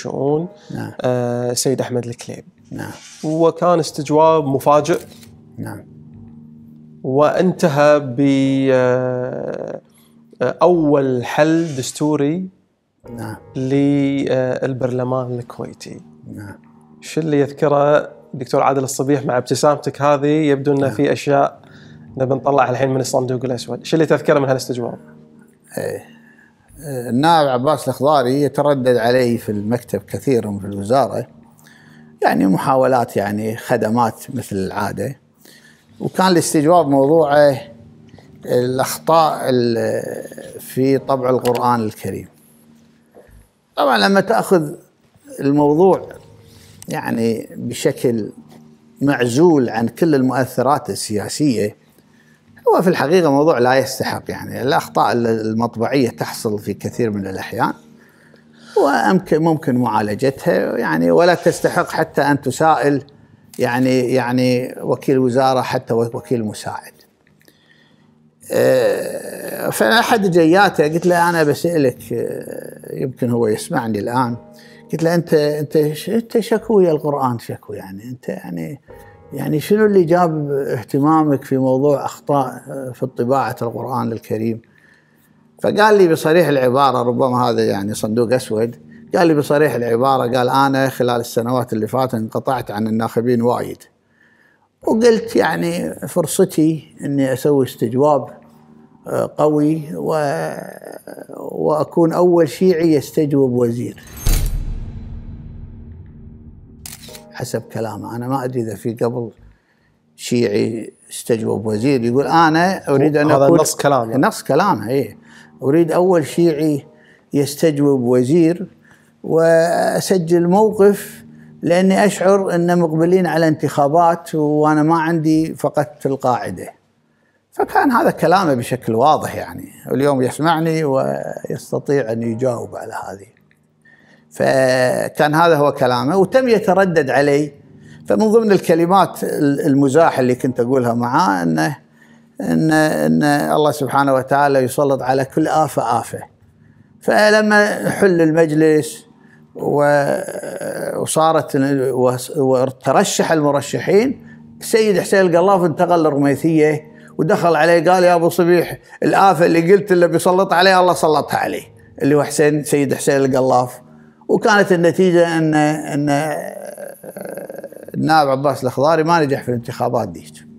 شؤون نعم. آه، احمد الكليب نعم وكان استجواب مفاجئ نعم وانتهى ب آه، اول حل دستوري نعم للبرلمان الكويتي نعم شو اللي يذكره دكتور عادل الصبيح مع ابتسامتك هذه يبدو انه نعم. في اشياء نبي نطلعها الحين من الصندوق الاسود شو اللي تذكره من هالاستجواب؟ ايه آه، النائب عباس الأخضاري يتردد علي في المكتب كثيرا في الوزارة يعني محاولات يعني خدمات مثل العادة وكان الاستجواب موضوعه الأخطاء في طبع القرآن الكريم طبعا لما تأخذ الموضوع يعني بشكل معزول عن كل المؤثرات السياسية هو في الحقيقة موضوع لا يستحق يعني الأخطاء المطبعية تحصل في كثير من الأحيان وممكن ممكن معالجتها يعني ولا تستحق حتى أن تسائل يعني يعني وكيل وزارة حتى وكيل مساعد آه، فأحد جياته قلت له أنا بسألك آه، يمكن هو يسمعني الآن قلت له أنت أنت أنت شكوي القرآن شكو يعني أنت يعني يعني شنو اللي جاب اهتمامك في موضوع اخطاء آه، في طباعه القران الكريم؟ فقال لي بصريح العباره ربما هذا يعني صندوق اسود قال لي بصريح العباره قال انا خلال السنوات اللي فاتت انقطعت عن الناخبين وايد وقلت يعني فرصتي اني اسوي استجواب آه، قوي و... واكون اول شيعي يستجوب وزير حسب كلامه أنا ما أدري إذا في قبل شيعي استجوب وزير يقول أنا أريد أن هذا أقول نص كلامه يعني. نص كلامه اي أريد أول شيعي يستجوب وزير وأسجل موقف لأني أشعر أن مقبلين على انتخابات وأنا ما عندي فقدت القاعدة فكان هذا كلامه بشكل واضح يعني واليوم يسمعني ويستطيع أن يجاوب على هذه فكان هذا هو كلامه وتم يتردد علي فمن ضمن الكلمات المزاح اللي كنت اقولها معاه انه ان ان الله سبحانه وتعالى يسلط على كل افه افه فلما حل المجلس وصارت وترشح المرشحين السيد حسين القلاف انتقل للرميثيه ودخل عليه قال يا ابو صبيح الافه اللي قلت اللي بيسلط عليها الله سلطها عليه اللي هو حسين سيد حسين القلاف وكانت النتيجه ان ان النائب عباس الاخضاري ما نجح في الانتخابات ذيك